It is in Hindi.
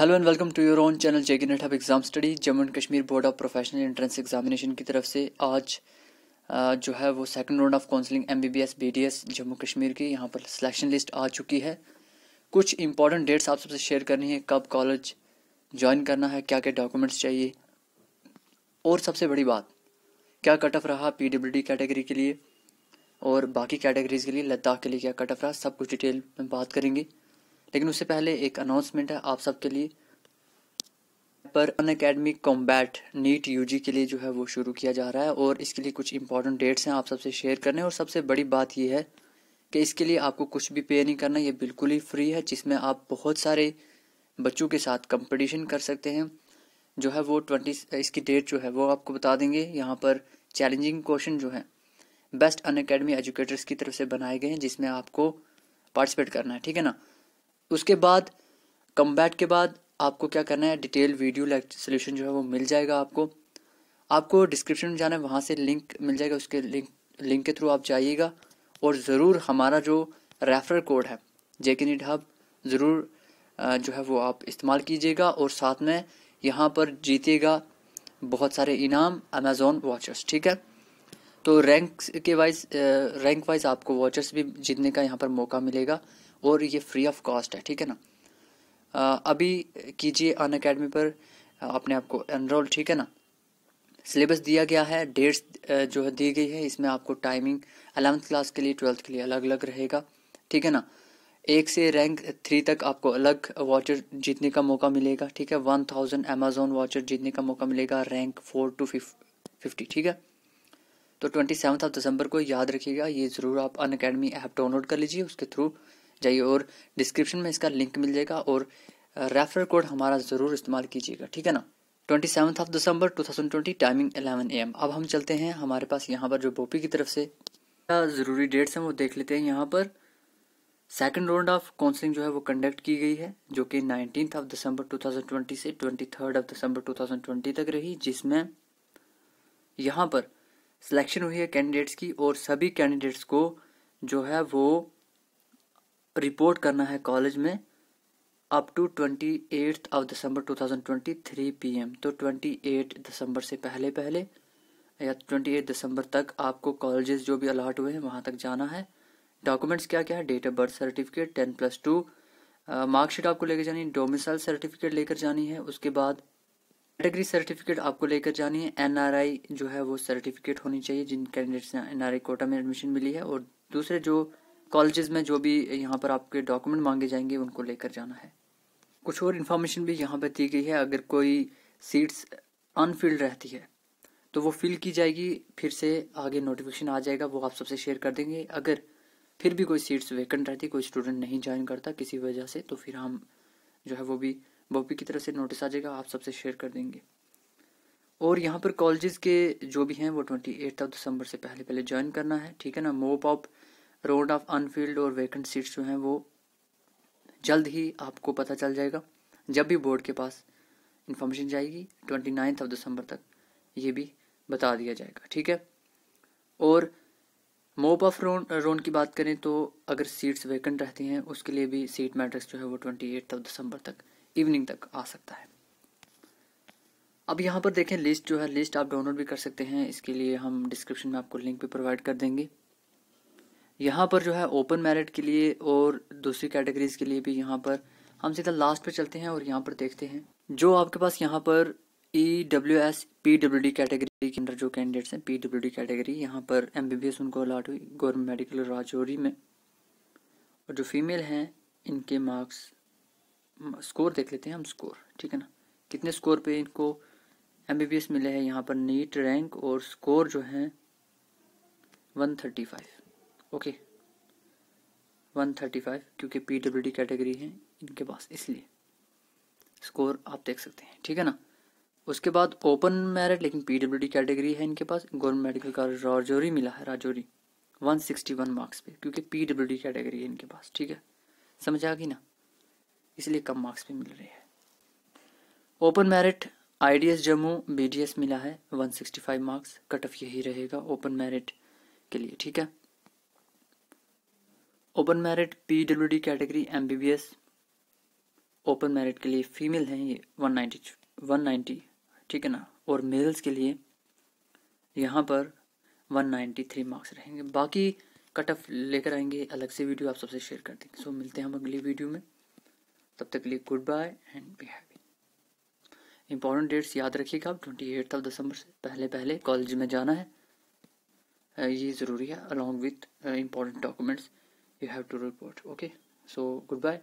hello and welcome to your own channel JK net hub exam study Jammu and Kashmir board of professional entrance examination की तरफ से आज जो है वो second round of counselling M B B S B D S Jammu Kashmir की यहाँ पर सिलेक्शन लिस्ट आ चुकी है कुछ इंपॉर्टेंट डेट्स आप सबसे शेयर करनी है कब कॉलेज ज्वाइन करना है क्या क्या डॉक्यूमेंट्स चाहिए और सबसे बड़ी बात क्या कट ऑफ रहा पी डब्ल्यू डी कैटेगरी के लिए और बाकी कैटेगरीज के लिए लद्दाख के लिए क्या कट ऑफ रहा सब कुछ डिटेल में बात करेंगे लेकिन उससे पहले एक अनाउंसमेंट है आप सबके लिए पर अन अकेडमी कॉम्बैट नीट यू के लिए जो है वो शुरू किया जा रहा है और इसके लिए कुछ इंपॉर्टेंट डेट्स हैं आप सबसे शेयर करने और सबसे बड़ी बात यह है कि इसके लिए आपको कुछ भी पे नहीं करना ये बिल्कुल ही फ्री है जिसमें आप बहुत सारे बच्चों के साथ कंपटीशन कर सकते हैं जो है वो ट्वेंटी इसकी डेट जो है वो आपको बता देंगे यहाँ पर चैलेंजिंग क्वेश्चन जो है बेस्ट अन अकेडमी एजुकेटर्स की तरफ से बनाए गए हैं जिसमें आपको पार्टिसिपेट करना है ठीक है ना उसके बाद कम के बाद आपको क्या करना है डिटेल वीडियो सोल्यूशन जो है वो मिल जाएगा आपको आपको डिस्क्रिप्शन में जाना है वहाँ से लिंक मिल जाएगा उसके लिंक लिंक के थ्रू आप जाइएगा और ज़रूर हमारा जो रेफरल कोड है जे के नीट हब ज़रूर जो है वो आप इस्तेमाल कीजिएगा और साथ में यहाँ पर जीतेगा बहुत सारे इनाम अमेज़ोन वॉचर्स ठीक है तो रैंक के वाइज रैंक वाइज आपको वॉचर्स भी जीतने का यहाँ पर मौका मिलेगा और ये फ्री ऑफ कॉस्ट है ठीक है ना अभी कीजिए अन अकेडमी पर अपने आप को एनरोल ठीक है ना सिलेबस दिया गया है डेट्स जो है दी गई है इसमें आपको टाइमिंग अलेवंथ क्लास के लिए ट्वेल्थ के लिए अलग अलग रहेगा ठीक है ना एक से रैंक थ्री तक आपको अलग वाचर जीतने का मौका मिलेगा ठीक है वन थाउजेंड अमेजोन वाचर जीतने का मौका मिलेगा रैंक फोर टू फिफ्टी ठीक है तो ट्वेंटी सेवन्थ ऑफ दिसंबर को याद रखिएगा ये ज़रूर आप अन अकेडमी ऐप डाउनलोड कर लीजिए उसके थ्रू जाइए और डिस्क्रिप्शन में इसका लिंक मिल जाएगा और रेफर कोड हमारा ज़रूर इस्तेमाल कीजिएगा ठीक है ना twenty seventh of December two thousand twenty timing eleven A M अब हम चलते हैं हमारे पास यहाँ पर जो बोपी की तरफ से क्या ज़रूरी डेट्स हैं वो देख लेते हैं यहाँ पर सेकेंड राउंड ऑफ काउंसलिंग जो है वो कंडक्ट की गई है जो कि nineteen of December two thousand twenty से twenty third of December two thousand twenty तक रही जिसमें यहाँ पर सिलेक्शन हुई है कैंडिडेट्स की और सभी कैंडिडेट्स को जो है वो रिपोर्ट करना है कॉलेज में up to twenty eight of December two thousand twenty three P M तो ट्वेंटी एट दिसंबर से पहले पहले या ट्वेंटी एट दिसंबर तक आपको कॉलेजेस जो भी अलाट हुए हैं वहाँ तक जाना है डॉक्यूमेंट्स क्या क्या है date of birth certificate ten plus two marksheet आपको लेकर जानी है डोमिसाइल सर्टिफिकेट लेकर जानी है उसके बाद कैटेगरी सर्टिफिकेट आपको लेकर जानी है आई जो है वो सर्टिफिकेट होनी चाहिए जिन कैंडिडेट्स ने आई कोटा में एडमिशन मिली है और दूसरे जो कॉलेजेस में जो भी यहाँ पर आपके डॉक्यूमेंट मांगे जाएंगे उनको लेकर जाना है कुछ और इन्फॉर्मेशन भी यहाँ पर दी गई है अगर कोई सीट्स अनफिल्ड रहती है तो वो फिल की जाएगी फिर से आगे नोटिफिकेशन आ जाएगा वो आप सबसे शेयर कर देंगे अगर फिर भी कोई सीट्स वेकेंट रहती कोई स्टूडेंट नहीं ज्वाइन करता किसी वजह से तो फिर हम जो है वो भी बॉपी की तरफ से नोटिस आ जाएगा आप सबसे शेयर कर देंगे और यहाँ पर कॉलेज के जो भी हैं वो ट्वेंटी एट दिसंबर से पहले पहले ज्वाइन करना है ठीक है ना mop up round of unfilled और वैकेंट सीट्स जो हैं वो जल्द ही आपको पता चल जाएगा जब भी बोर्ड के पास इंफॉर्मेशन जाएगी ट्वेंटी नाइन्थ ऑफ दिसंबर तक ये भी बता दिया जाएगा ठीक है और मोप ऑफ रोन रोन की बात करें तो अगर सीट्स वैकेंट रहती हैं उसके लिए भी सीट मैट्रिक्स जो है वो ट्वेंटी एट ऑफ दिसंबर तक इवनिंग तक आ सकता है अब यहाँ पर देखें लिस्ट जो है लिस्ट आप डाउनलोड भी कर सकते हैं इसके लिए हम डिस्क्रिप्शन में आपको लिंक भी प्रोवाइड कर देंगे यहाँ पर जो है ओपन मैरिट के लिए और दूसरी कैटेगरीज के लिए भी यहाँ पर हम सीधा लास्ट पे चलते हैं और यहाँ पर देखते हैं जो आपके पास यहाँ पर E W S P W D category के अंदर जो कैंडिडेट्स हैं पी डब्ल्यू डी कैटेगरी यहाँ पर एम बी बी एस उनको अलाट हुई गवर्नमेंट मेडिकल राजौरी में और जो फीमेल हैं इनके मार्क्स स्कोर देख लेते हैं हम स्कोर ठीक है ना कितने स्कोर पे इनको एम बी बी एस मिले हैं यहाँ पर नीट रैंक और स्कोर जो है one thirty five okay one thirty five क्योंकि पी डब्ल्यू डी कैटेगरी है इनके पास इसलिए स्कोर आप देख सकते हैं ठीक है ना उसके बाद ओपन मेरिट लेकिन पी डब्ल्यू डी कैटेगरी है इनके पास गवर्नमेंट मेडिकल का राजौरी मिला है Rajouri one sixty one marks पे क्योंकि पी डब्ल्यू डी कैटेगरी है इनके पास ठीक है समझ आ गई ना इसलिए कम मार्क्स पे मिल रही है open merit IDS Jammu BDS मिला है 165 मार्क्स कट ऑफ यही रहेगा ओपन मेरिट के लिए ठीक है open merit P W D category M B B S open merit के लिए फीमेल हैं ये वन नाइन्टी वन नाइन्टी ठीक है ना और मेल्स के लिए यहाँ पर वन नाइन्टी थ्री मार्क्स रहेंगे बाकी कट ऑफ लेकर आएंगे अलग से वीडियो आप सबसे शेयर कर देंगे सो so, मिलते हैं हम अगली वीडियो में तब तक के लिए good bye and be happy important dates याद रखिएगा आप ट्वेंटी एट्थ ऑफ दिसंबर से पहले पहले कॉलेज में जाना है ये ज़रूरी है along with important documents you have to report okay so goodbye